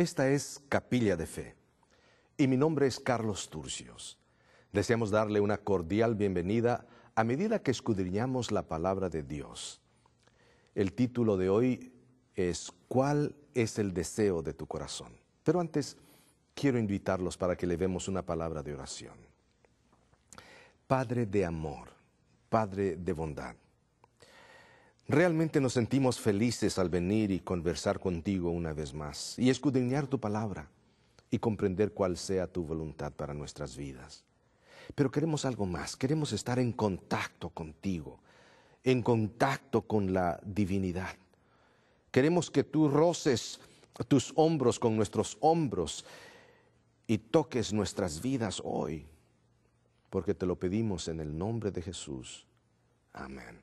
Esta es Capilla de Fe y mi nombre es Carlos Turcios. Deseamos darle una cordial bienvenida a medida que escudriñamos la palabra de Dios. El título de hoy es ¿Cuál es el deseo de tu corazón? Pero antes quiero invitarlos para que le demos una palabra de oración. Padre de amor, Padre de bondad. Realmente nos sentimos felices al venir y conversar contigo una vez más y escudriñar tu palabra y comprender cuál sea tu voluntad para nuestras vidas. Pero queremos algo más, queremos estar en contacto contigo, en contacto con la divinidad. Queremos que tú roces tus hombros con nuestros hombros y toques nuestras vidas hoy, porque te lo pedimos en el nombre de Jesús. Amén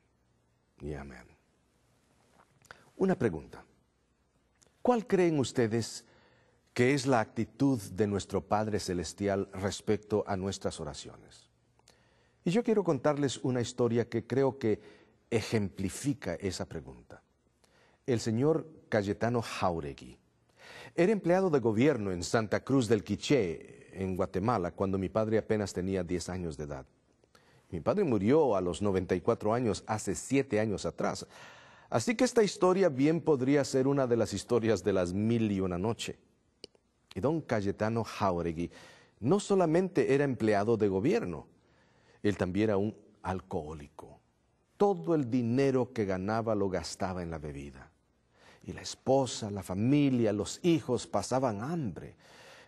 y amén. Una pregunta. ¿Cuál creen ustedes que es la actitud de nuestro Padre Celestial respecto a nuestras oraciones? Y yo quiero contarles una historia que creo que ejemplifica esa pregunta. El señor Cayetano Jauregui era empleado de gobierno en Santa Cruz del Quiché, en Guatemala, cuando mi padre apenas tenía 10 años de edad. Mi padre murió a los 94 años, hace 7 años atrás. Así que esta historia bien podría ser una de las historias de las mil y una noche. Y don Cayetano Jauregui no solamente era empleado de gobierno, él también era un alcohólico. Todo el dinero que ganaba lo gastaba en la bebida. Y la esposa, la familia, los hijos pasaban hambre.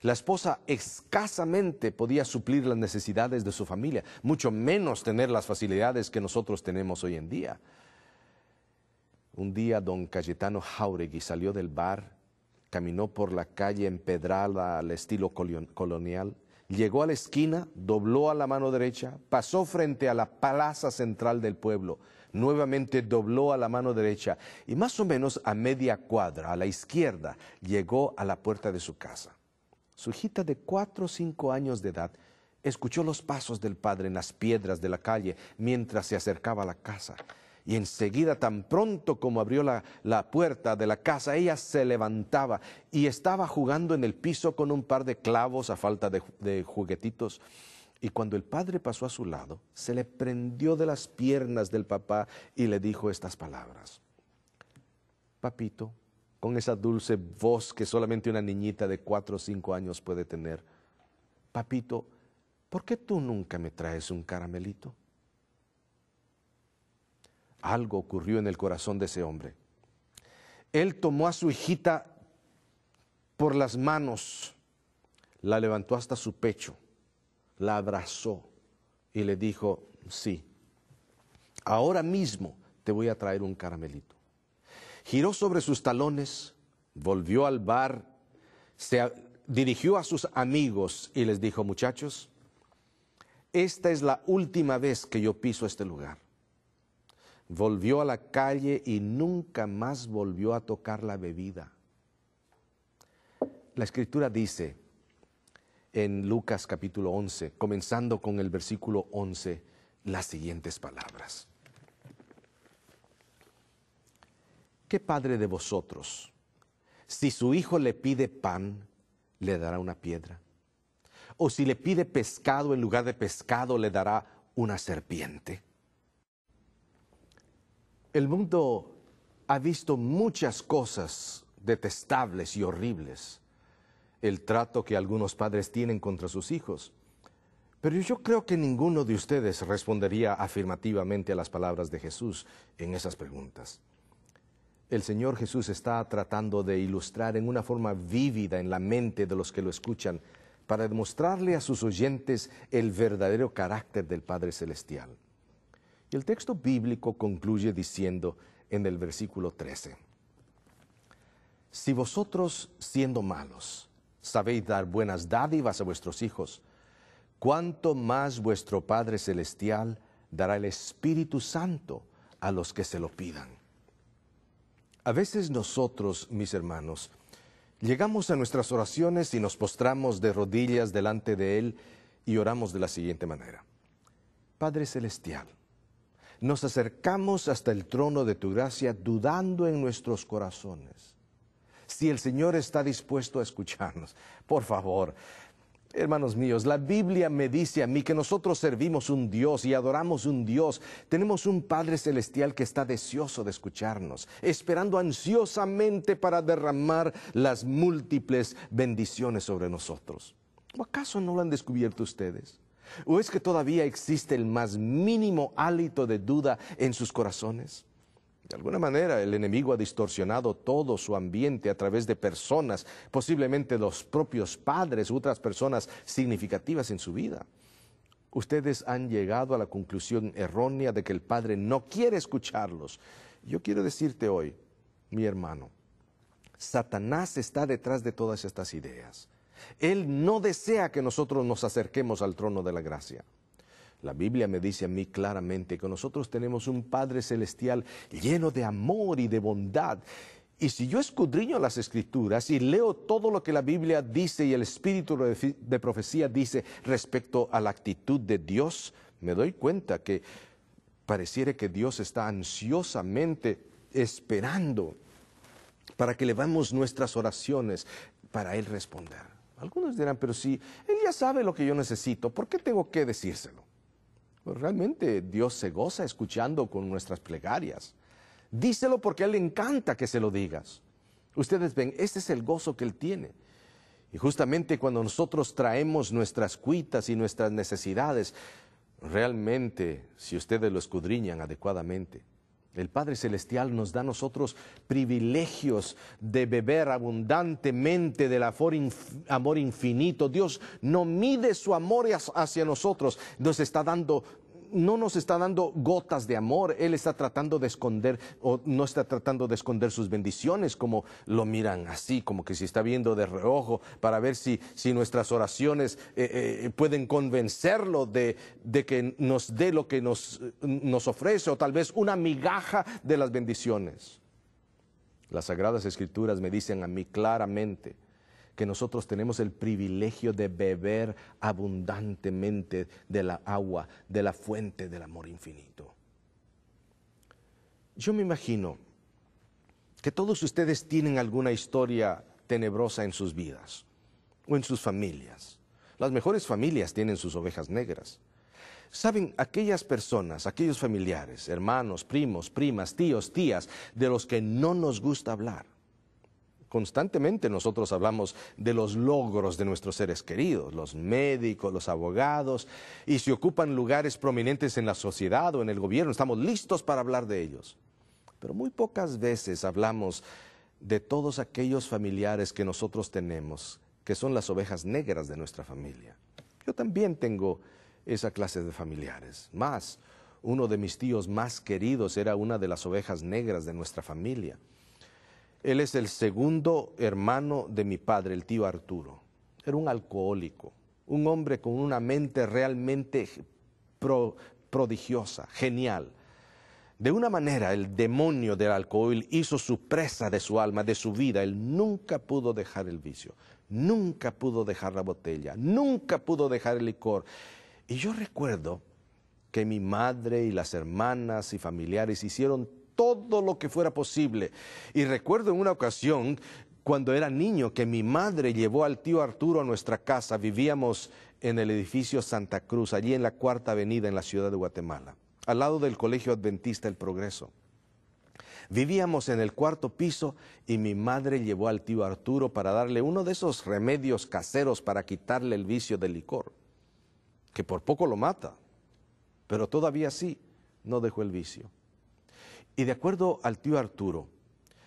La esposa escasamente podía suplir las necesidades de su familia, mucho menos tener las facilidades que nosotros tenemos hoy en día. Un día don Cayetano Jauregui salió del bar, caminó por la calle empedrada al estilo colonial, llegó a la esquina, dobló a la mano derecha, pasó frente a la plaza central del pueblo, nuevamente dobló a la mano derecha y más o menos a media cuadra, a la izquierda, llegó a la puerta de su casa. Su hijita de cuatro o cinco años de edad escuchó los pasos del padre en las piedras de la calle mientras se acercaba a la casa. Y enseguida, tan pronto como abrió la, puerta de la casa, ella se levantaba y estaba jugando en el piso con un par de clavos a falta de, de juguetitos. Y cuando el padre pasó a su lado, se le prendió de las piernas del papá y le dijo estas palabras. Papito, con esa dulce voz que solamente una niñita de cuatro o cinco años puede tener, papito, ¿por qué tú nunca me traes un caramelito? algo ocurrió en el corazón de ese hombre. Él tomó a su hijita por las manos, la levantó hasta su pecho, la abrazó y le dijo, sí, ahora mismo te voy a traer un caramelito. Giró sobre sus talones, volvió al bar, se dirigió a sus amigos y les dijo, muchachos, esta es la última vez que yo piso este lugar volvió a la calle y nunca más volvió a tocar la bebida. La escritura dice en Lucas capítulo 11, comenzando con el versículo 11, las siguientes palabras. ¿Qué padre de vosotros, si su hijo le pide pan, le dará una piedra? ¿O si le pide pescado en lugar de pescado, le dará una serpiente? El mundo ha visto muchas cosas detestables y horribles. El trato que algunos padres tienen contra sus hijos. Pero yo creo que ninguno de ustedes respondería afirmativamente a las palabras de Jesús en esas preguntas. El Señor Jesús está tratando de ilustrar en una forma vívida en la mente de los que lo escuchan para demostrarle a sus oyentes el verdadero carácter del Padre Celestial. Y el texto bíblico concluye diciendo en el versículo 13, Si vosotros, siendo malos, sabéis dar buenas dádivas a vuestros hijos, cuánto más vuestro Padre Celestial dará el Espíritu Santo a los que se lo pidan. A veces nosotros, mis hermanos, llegamos a nuestras oraciones y nos postramos de rodillas delante de Él y oramos de la siguiente manera. Padre Celestial, nos acercamos hasta el trono de tu gracia dudando en nuestros corazones. Si el Señor está dispuesto a escucharnos, por favor, Hermanos míos, la Biblia me dice a mí que nosotros servimos un Dios y adoramos un Dios. Tenemos un Padre Celestial que está deseoso de escucharnos, esperando ansiosamente para derramar las múltiples bendiciones sobre nosotros. ¿O acaso no lo han descubierto ustedes? ¿O es que todavía existe el más mínimo hálito de duda en sus corazones? De alguna manera, el enemigo ha distorsionado todo su ambiente a través de personas, posiblemente los propios padres u otras personas significativas en su vida. Ustedes han llegado a la conclusión errónea de que el Padre no quiere escucharlos. Yo quiero decirte hoy, mi hermano, Satanás está detrás de todas estas ideas. Él no desea que nosotros nos acerquemos al trono de la gracia. La Biblia me dice a mí claramente que nosotros tenemos un Padre Celestial lleno de amor y de bondad. Y si yo escudriño las escrituras y leo todo lo que la Biblia dice y el espíritu de profecía dice respecto a la actitud de Dios, me doy cuenta que pareciera que Dios está ansiosamente esperando para que levamos nuestras oraciones para Él responder. Algunos dirán, pero si Él ya sabe lo que yo necesito, ¿por qué tengo que decírselo? Pues realmente Dios se goza escuchando con nuestras plegarias. Díselo porque a Él le encanta que se lo digas. Ustedes ven, este es el gozo que Él tiene. Y justamente cuando nosotros traemos nuestras cuitas y nuestras necesidades, realmente, si ustedes lo escudriñan adecuadamente, el Padre Celestial nos da a nosotros privilegios de beber abundantemente del amor infinito. Dios no mide su amor hacia nosotros, nos está dando no nos está dando gotas de amor, Él está tratando de esconder o no está tratando de esconder sus bendiciones como lo miran así, como que se está viendo de reojo para ver si, nuestras oraciones eh, eh, pueden convencerlo de, de, que nos dé lo que nos, nos ofrece o tal vez una migaja de las bendiciones. Las sagradas escrituras me dicen a mí claramente, que nosotros tenemos el privilegio de beber abundantemente de la agua, de la fuente del amor infinito. Yo me imagino que todos ustedes tienen alguna historia tenebrosa en sus vidas o en sus familias. Las mejores familias tienen sus ovejas negras. Saben, aquellas personas, aquellos familiares, hermanos, primos, primas, tíos, tías, de los que no nos gusta hablar Constantemente nosotros hablamos de los logros de nuestros seres queridos, los médicos, los abogados, y si ocupan lugares prominentes en la sociedad o en el gobierno, estamos listos para hablar de ellos. Pero muy pocas veces hablamos de todos aquellos familiares que nosotros tenemos, que son las ovejas negras de nuestra familia. Yo también tengo esa clase de familiares. Más, uno de mis tíos más queridos era una de las ovejas negras de nuestra familia. Él es el segundo hermano de mi padre, el tío Arturo. Era un alcohólico, un hombre con una mente realmente prodigiosa, genial. De una manera, el demonio del alcohol hizo su presa de su alma, de su vida. Él nunca pudo dejar el vicio, nunca pudo dejar la botella, nunca pudo dejar el licor. Y yo recuerdo que mi madre y las hermanas y familiares hicieron todo lo que fuera posible. Y recuerdo en una ocasión, cuando era niño, que mi madre llevó al tío Arturo a nuestra casa. Vivíamos en el edificio Santa Cruz, allí en la Cuarta Avenida, en la ciudad de Guatemala, al lado del Colegio Adventista El Progreso. Vivíamos en el cuarto piso y mi madre llevó al tío Arturo para darle uno de esos remedios caseros para quitarle el vicio del licor, que por poco lo mata, pero todavía sí no dejó el vicio. Y de acuerdo al tío Arturo,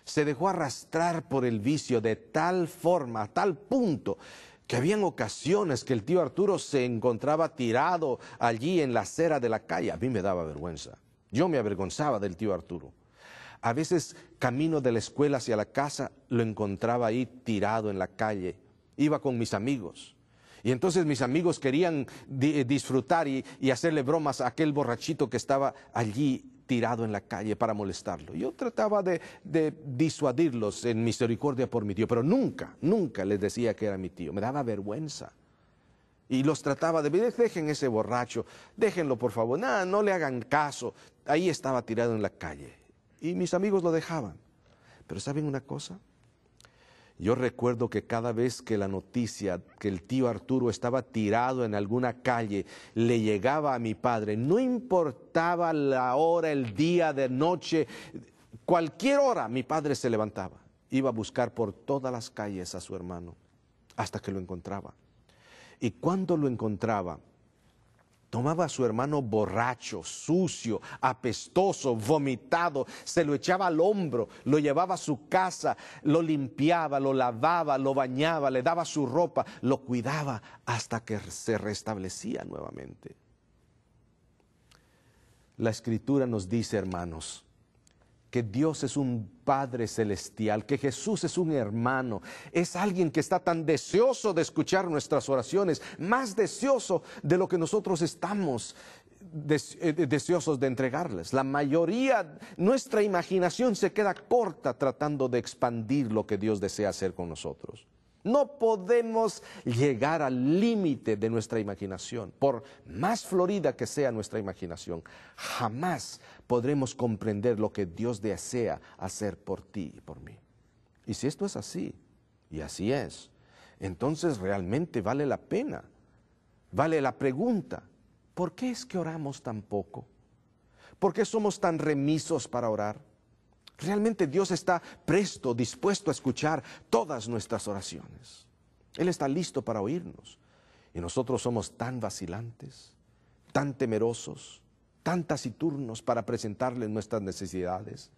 se dejó arrastrar por el vicio de tal forma, a tal punto, que habían ocasiones que el tío Arturo se encontraba tirado allí en la acera de la calle. A mí me daba vergüenza. Yo me avergonzaba del tío Arturo. A veces camino de la escuela hacia la casa lo encontraba ahí tirado en la calle. Iba con mis amigos. Y entonces mis amigos querían eh, disfrutar y hacerle bromas a aquel borrachito que estaba allí tirado en la calle para molestarlo. Yo trataba de, disuadirlos en misericordia por mi tío, pero nunca, nunca les decía que era mi tío. Me daba vergüenza. Y los trataba de, dejen ese borracho, déjenlo por favor, nada, no le hagan caso. Ahí estaba tirado en la calle. Y mis amigos lo dejaban. Pero ¿saben una cosa? Yo recuerdo que cada vez que la noticia que el tío Arturo estaba tirado en alguna calle le llegaba a mi padre, no importaba la hora, el día, de noche, cualquier hora mi padre se levantaba, iba a buscar por todas las calles a su hermano hasta que lo encontraba. Y cuando lo encontraba, tomaba a su hermano borracho, sucio, apestoso, vomitado, se lo echaba al hombro, lo llevaba a su casa, lo limpiaba, lo lavaba, lo bañaba, le daba su ropa, lo cuidaba hasta que se restablecía nuevamente. La escritura nos dice, hermanos, que Dios es un Padre celestial, que Jesús es un hermano, es alguien que está tan deseoso de escuchar nuestras oraciones, más deseoso de lo que nosotros estamos eh, deseosos de entregarles. La mayoría, nuestra imaginación se queda corta tratando de expandir lo que Dios desea hacer con nosotros. No podemos llegar al límite de nuestra imaginación. Por más florida que sea nuestra imaginación, jamás podremos comprender lo que Dios desea hacer por ti y por mí. Y si esto es así, y así es, entonces realmente vale la pena. Vale la pregunta, ¿por qué es que oramos tan poco? ¿Por qué somos tan remisos para orar? Realmente Dios está presto, dispuesto a escuchar todas nuestras oraciones. Él está listo para oírnos. Y nosotros somos tan vacilantes, tan temerosos, tan taciturnos para presentarle nuestras necesidades.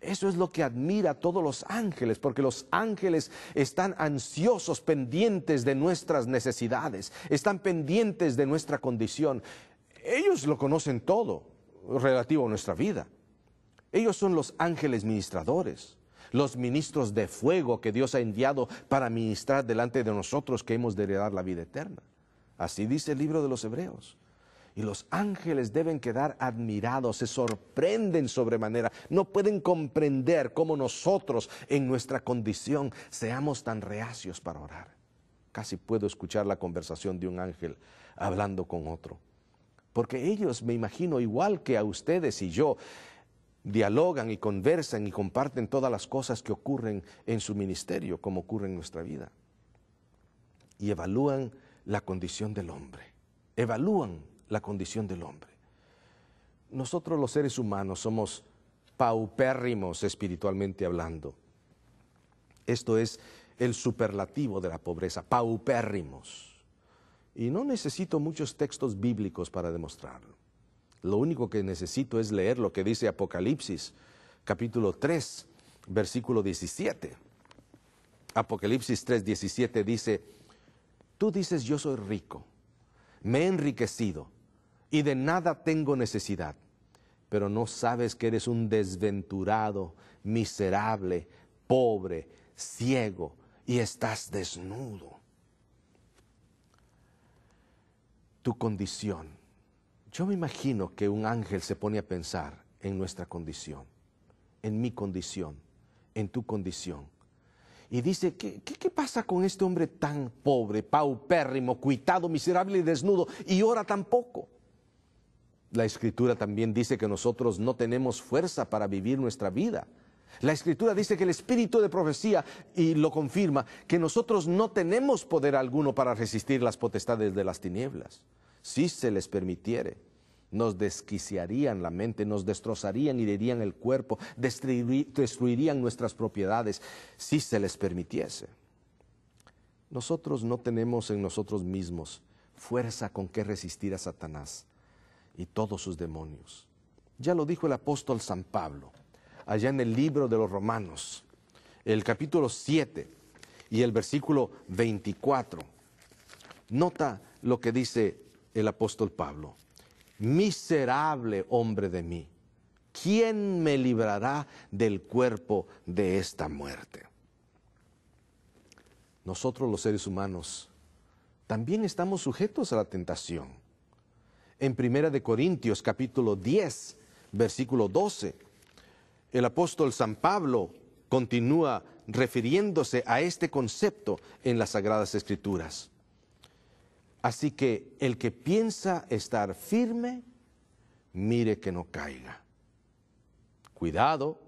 Eso es lo que admira a todos los ángeles, porque los ángeles están ansiosos, pendientes de nuestras necesidades, están pendientes de nuestra condición. Ellos lo conocen todo relativo a nuestra vida. Ellos son los ángeles ministradores, los ministros de fuego que Dios ha enviado para ministrar delante de nosotros que hemos de heredar la vida eterna. Así dice el libro de los Hebreos. Y los ángeles deben quedar admirados, se sorprenden sobremanera, no pueden comprender cómo nosotros en nuestra condición seamos tan reacios para orar. Casi puedo escuchar la conversación de un ángel hablando con otro, porque ellos me imagino igual que a ustedes y yo, dialogan y conversan y comparten todas las cosas que ocurren en su ministerio, como ocurre en nuestra vida. Y evalúan la condición del hombre. Evalúan la condición del hombre. Nosotros los seres humanos somos paupérrimos espiritualmente hablando. Esto es el superlativo de la pobreza, paupérrimos. Y no necesito muchos textos bíblicos para demostrarlo. Lo único que necesito es leer lo que dice Apocalipsis, capítulo 3, versículo 17. Apocalipsis 3, 17 dice, tú dices yo soy rico, me he enriquecido y de nada tengo necesidad, pero no sabes que eres un desventurado, miserable, pobre, ciego y estás desnudo. Tu condición yo me imagino que un ángel se pone a pensar en nuestra condición, en mi condición, en tu condición. Y dice, ¿qué, pasa con este hombre tan pobre, paupérrimo, cuitado, miserable y desnudo, y ora tampoco. La escritura también dice que nosotros no tenemos fuerza para vivir nuestra vida. La escritura dice que el espíritu de profecía, y lo confirma, que nosotros no tenemos poder alguno para resistir las potestades de las tinieblas si se les permitiere. Nos desquiciarían la mente, nos destrozarían, y herirían el cuerpo, destruirían nuestras propiedades, si se les permitiese. Nosotros no tenemos en nosotros mismos fuerza con que resistir a Satanás y todos sus demonios. Ya lo dijo el apóstol San Pablo, allá en el libro de los Romanos, el capítulo 7 y el versículo 24. Nota lo que dice el apóstol Pablo, miserable hombre de mí, ¿quién me librará del cuerpo de esta muerte? Nosotros los seres humanos también estamos sujetos a la tentación. En Primera de Corintios capítulo 10, versículo 12, el apóstol San Pablo continúa refiriéndose a este concepto en las Sagradas Escrituras. Así que el que piensa estar firme, mire que no caiga. Cuidado,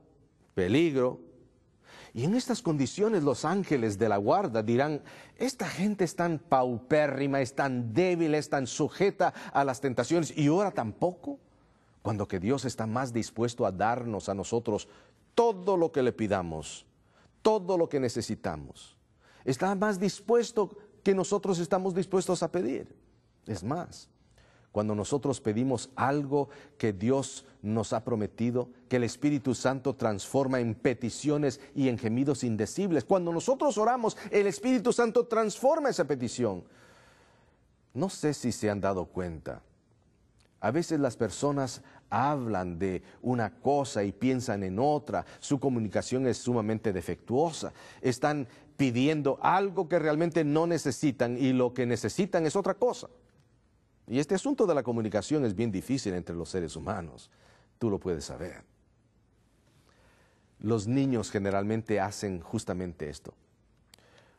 peligro. Y en estas condiciones los ángeles de la guarda dirán, esta gente es tan paupérrima, es tan débil, es tan sujeta a las tentaciones y ahora tampoco, cuando que Dios está más dispuesto a darnos a nosotros todo lo que le pidamos, todo lo que necesitamos. Está más dispuesto que nosotros estamos dispuestos a pedir. Es más, cuando nosotros pedimos algo que Dios nos ha prometido, que el Espíritu Santo transforma en peticiones y en gemidos indecibles. Cuando nosotros oramos, el Espíritu Santo transforma esa petición. No sé si se han dado cuenta. A veces las personas hablan de una cosa y piensan en otra, su comunicación es sumamente defectuosa, están pidiendo algo que realmente no necesitan y lo que necesitan es otra cosa. Y este asunto de la comunicación es bien difícil entre los seres humanos, tú lo puedes saber. Los niños generalmente hacen justamente esto.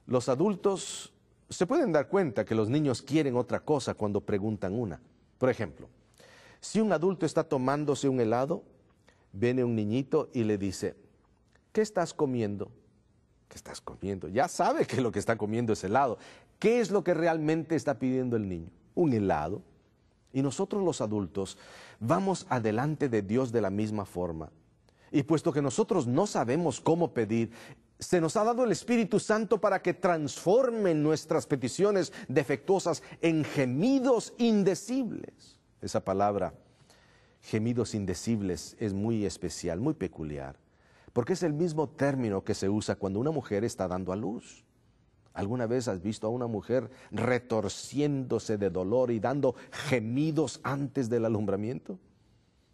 Los adultos se pueden dar cuenta que los niños quieren otra cosa cuando preguntan una. Por ejemplo, si un adulto está tomándose un helado, viene un niñito y le dice, ¿qué estás comiendo? que estás comiendo. Ya sabe que lo que está comiendo es helado. ¿Qué es lo que realmente está pidiendo el niño? Un helado. Y nosotros los adultos vamos adelante de Dios de la misma forma. Y puesto que nosotros no sabemos cómo pedir, se nos ha dado el Espíritu Santo para que transforme nuestras peticiones defectuosas en gemidos indecibles. Esa palabra, gemidos indecibles, es muy especial, muy peculiar porque es el mismo término que se usa cuando una mujer está dando a luz. ¿Alguna vez has visto a una mujer retorciéndose de dolor y dando gemidos antes del alumbramiento?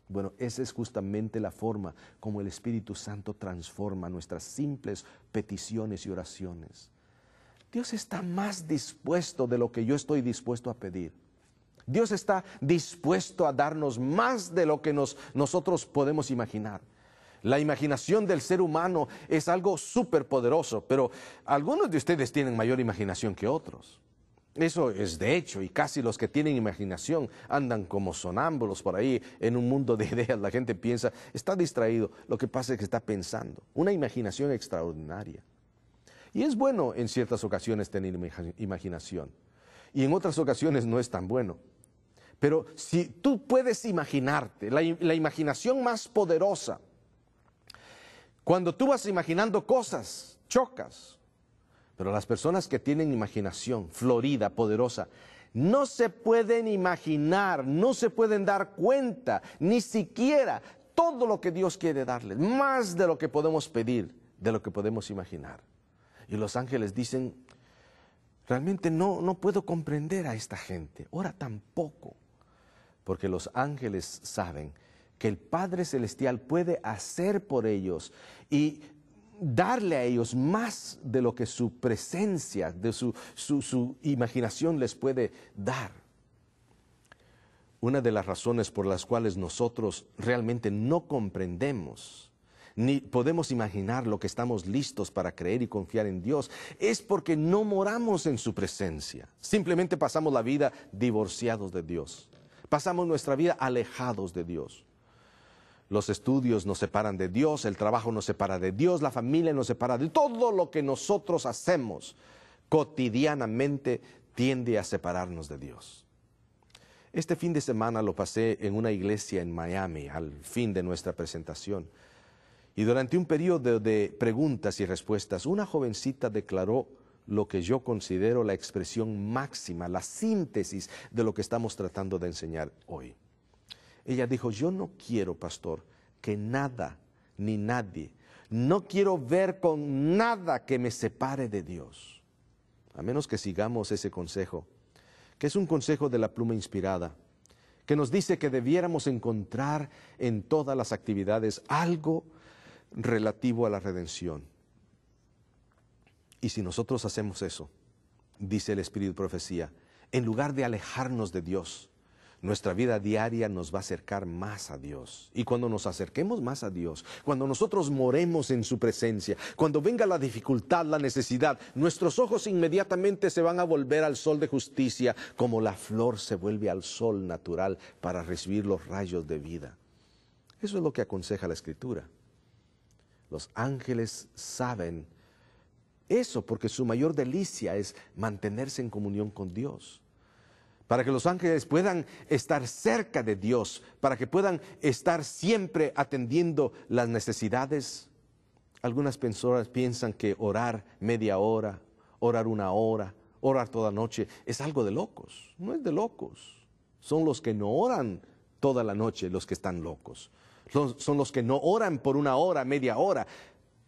Bueno, esa es justamente la forma como el Espíritu Santo transforma nuestras simples peticiones y oraciones. Dios está más dispuesto de lo que yo estoy dispuesto a pedir. Dios está dispuesto a darnos más de lo que nosotros podemos imaginar. La imaginación del ser humano es algo súper poderoso, pero algunos de ustedes tienen mayor imaginación que otros. Eso es de hecho, y casi los que tienen imaginación andan como sonámbulos por ahí en un mundo de ideas. La gente piensa, está distraído, lo que pasa es que está pensando. Una imaginación extraordinaria. Y es bueno en ciertas ocasiones tener imaginación, y en otras ocasiones no es tan bueno. Pero si tú puedes imaginarte, la, la imaginación más poderosa, cuando tú vas imaginando cosas, chocas. Pero las personas que tienen imaginación florida, poderosa, no se pueden imaginar, no se pueden dar cuenta, ni siquiera todo lo que Dios quiere darles, más de lo que podemos pedir, de lo que podemos imaginar. Y los ángeles dicen, realmente no, no puedo comprender a esta gente, ahora tampoco, porque los ángeles saben que el Padre Celestial puede hacer por ellos y darle a ellos más de lo que su presencia, de su, su, imaginación les puede dar. Una de las razones por las cuales nosotros realmente no comprendemos ni podemos imaginar lo que estamos listos para creer y confiar en Dios, es porque no moramos en su presencia. Simplemente pasamos la vida divorciados de Dios. Pasamos nuestra vida alejados de Dios. Los estudios nos separan de Dios, el trabajo nos separa de Dios, la familia nos separa de todo lo que nosotros hacemos cotidianamente tiende a separarnos de Dios. Este fin de semana lo pasé en una iglesia en Miami al fin de nuestra presentación. Y durante un periodo de preguntas y respuestas, una jovencita declaró lo que yo considero la expresión máxima, la síntesis de lo que estamos tratando de enseñar hoy. Ella dijo, yo no quiero, pastor, que nada ni nadie, no quiero ver con nada que me separe de Dios. A menos que sigamos ese consejo, que es un consejo de la pluma inspirada, que nos dice que debiéramos encontrar en todas las actividades algo relativo a la redención. Y si nosotros hacemos eso, dice el Espíritu Profecía, en lugar de alejarnos de Dios, nuestra vida diaria nos va a acercar más a Dios. Y cuando nos acerquemos más a Dios, cuando nosotros moremos en su presencia, cuando venga la dificultad, la necesidad, nuestros ojos inmediatamente se van a volver al sol de justicia, como la flor se vuelve al sol natural para recibir los rayos de vida. Eso es lo que aconseja la Escritura. Los ángeles saben eso porque su mayor delicia es mantenerse en comunión con Dios para que los ángeles puedan estar cerca de Dios, para que puedan estar siempre atendiendo las necesidades. Algunas personas piensan que orar media hora, orar una hora, orar toda noche es algo de locos. No es de locos. Son los que no oran toda la noche los que están locos. son los que no oran por una hora, media hora,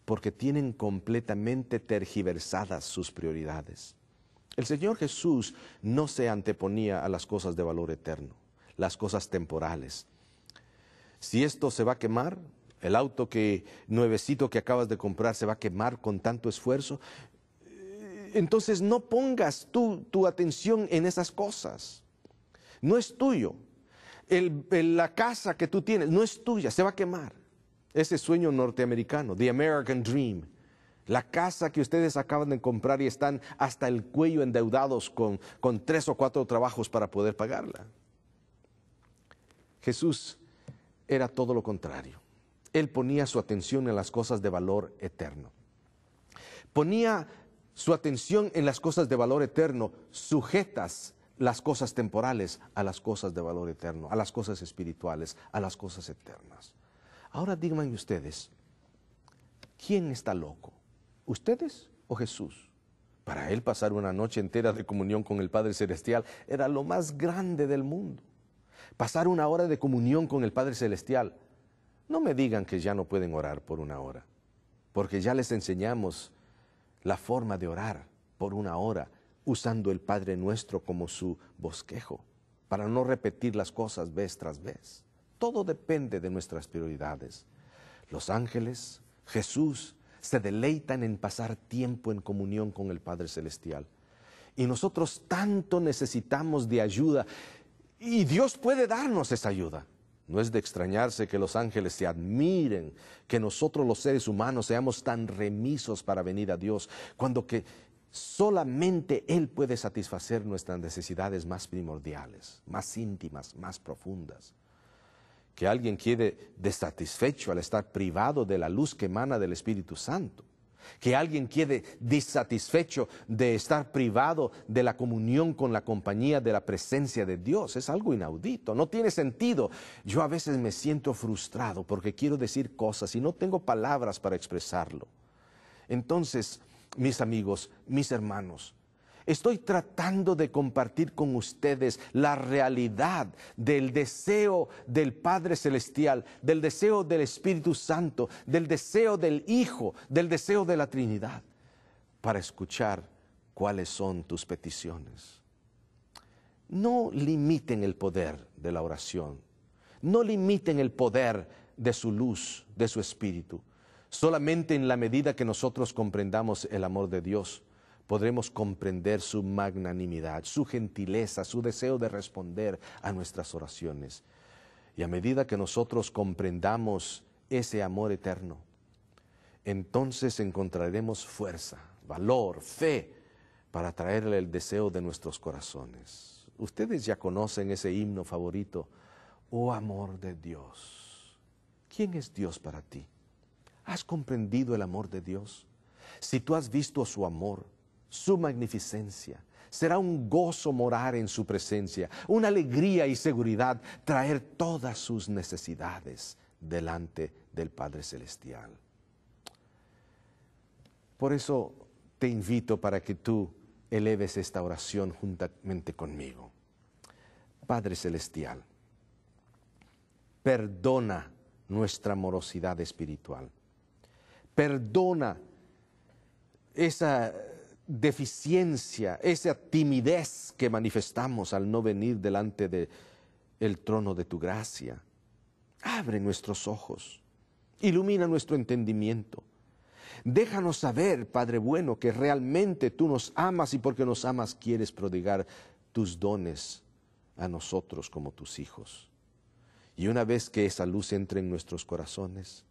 porque tienen completamente tergiversadas sus prioridades. El Señor Jesús no se anteponía a las cosas de valor eterno, las cosas temporales. Si esto se va a quemar, el auto que nuevecito que acabas de comprar se va a quemar con tanto esfuerzo, eh, entonces no pongas tu atención en esas cosas. No es tuyo. la casa que tú tienes no es tuya, se va a quemar. Ese sueño norteamericano, the American Dream, la casa que ustedes acaban de comprar y están hasta el cuello endeudados con, tres o cuatro trabajos para poder pagarla. Jesús era todo lo contrario. Él ponía su atención en las cosas de valor eterno. Ponía su atención en las cosas de valor eterno, sujetas las cosas temporales a las cosas de valor eterno, a las cosas espirituales, a las cosas eternas. Ahora díganme ustedes, ¿quién está loco? ¿Ustedes o Jesús? Para él pasar una noche entera de comunión con el Padre Celestial era lo más grande del mundo. Pasar una hora de comunión con el Padre Celestial. No me digan que ya no pueden orar por una hora, porque ya les enseñamos la forma de orar por una hora, usando el Padre Nuestro como su bosquejo, para no repetir las cosas vez tras vez. Todo depende de nuestras prioridades. Los ángeles, Jesús, se deleitan en pasar tiempo en comunión con el Padre Celestial. Y nosotros tanto necesitamos de ayuda y Dios puede darnos esa ayuda. No es de extrañarse que los ángeles se admiren, que nosotros los seres humanos seamos tan remisos para venir a Dios, cuando que solamente Él puede satisfacer nuestras necesidades más primordiales, más íntimas, más profundas que alguien quede desatisfecho al estar privado de la luz que emana del Espíritu Santo, que alguien quede desatisfecho de estar privado de la comunión con la compañía de la presencia de Dios, es algo inaudito, no tiene sentido. Yo a veces me siento frustrado porque quiero decir cosas y no tengo palabras para expresarlo. Entonces, mis amigos, mis hermanos, Estoy tratando de compartir con ustedes la realidad del deseo del Padre Celestial, del deseo del Espíritu Santo, del deseo del Hijo, del deseo de la Trinidad, para escuchar cuáles son tus peticiones. No limiten el poder de la oración, no limiten el poder de su luz, de su espíritu. Solamente en la medida que nosotros comprendamos el amor de Dios, podremos comprender su magnanimidad, su gentileza, su deseo de responder a nuestras oraciones. Y a medida que nosotros comprendamos ese amor eterno, entonces encontraremos fuerza, valor, fe para traerle el deseo de nuestros corazones. Ustedes ya conocen ese himno favorito, oh amor de Dios. ¿Quién es Dios para ti? ¿Has comprendido el amor de Dios? Si tú has visto su amor, su magnificencia. Será un gozo morar en su presencia, una alegría y seguridad traer todas sus necesidades delante del Padre Celestial. Por eso te invito para que tú eleves esta oración juntamente conmigo. Padre Celestial, perdona nuestra morosidad espiritual. Perdona esa deficiencia, esa timidez que manifestamos al no venir delante de trono de tu gracia. Abre nuestros ojos, ilumina nuestro entendimiento. Déjanos saber, Padre bueno, que realmente tú nos amas y porque nos amas quieres prodigar tus dones a nosotros como tus hijos. Y una vez que esa luz entre en nuestros corazones,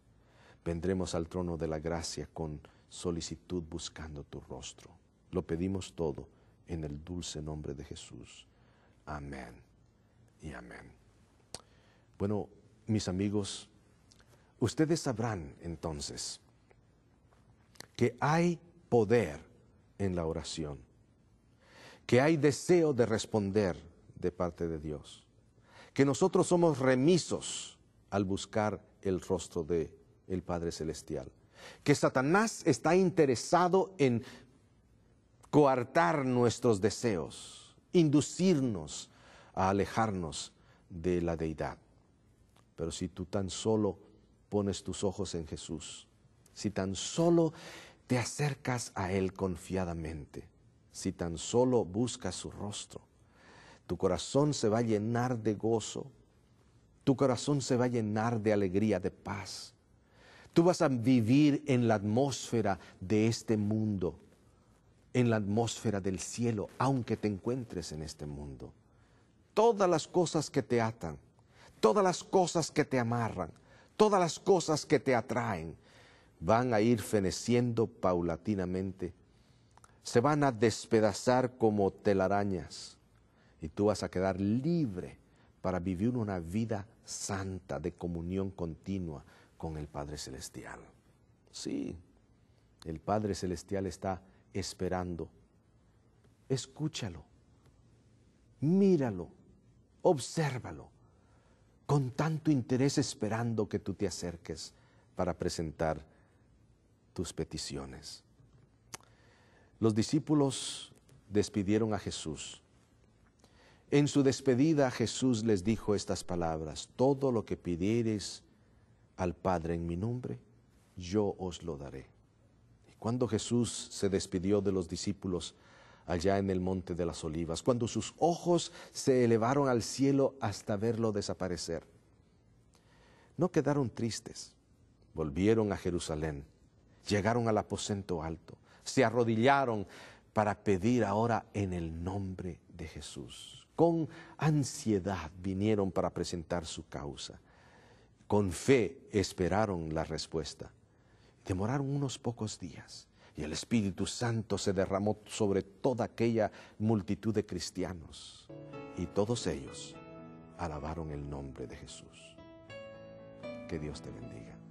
vendremos al trono de la gracia con solicitud buscando tu rostro. Lo pedimos todo en el dulce nombre de Jesús. Amén y amén. Bueno, mis amigos, ustedes sabrán entonces que hay poder en la oración, que hay deseo de responder de parte de Dios, que nosotros somos remisos al buscar el rostro de el Padre celestial, que Satanás está interesado en coartar nuestros deseos, inducirnos a alejarnos de la deidad. Pero si tú tan solo pones tus ojos en Jesús, si tan solo te acercas a Él confiadamente, si tan solo buscas su rostro, tu corazón se va a llenar de gozo, tu corazón se va a llenar de alegría, de paz. Tú vas a vivir en la atmósfera de este mundo, en la atmósfera del cielo, aunque te encuentres en este mundo. Todas las cosas que te atan, todas las cosas que te amarran, todas las cosas que te atraen, van a ir feneciendo paulatinamente, se van a despedazar como telarañas y tú vas a quedar libre para vivir una vida santa de comunión continua con el Padre Celestial. Sí, el Padre Celestial está esperando. Escúchalo, míralo, obsérvalo, con tanto interés esperando que tú te acerques para presentar tus peticiones. Los discípulos despidieron a Jesús. En su despedida Jesús les dijo estas palabras, todo lo que pidiereis al Padre en mi nombre, yo os lo daré. Cuando Jesús se despidió de los discípulos allá en el Monte de las Olivas, cuando sus ojos se elevaron al cielo hasta verlo desaparecer. No quedaron tristes, volvieron a Jerusalén, llegaron al aposento alto, se arrodillaron para pedir ahora en el nombre de Jesús. Con ansiedad vinieron para presentar su causa, con fe esperaron la respuesta. Demoraron unos pocos días y el Espíritu Santo se derramó sobre toda aquella multitud de cristianos y todos ellos alabaron el nombre de Jesús. Que Dios te bendiga.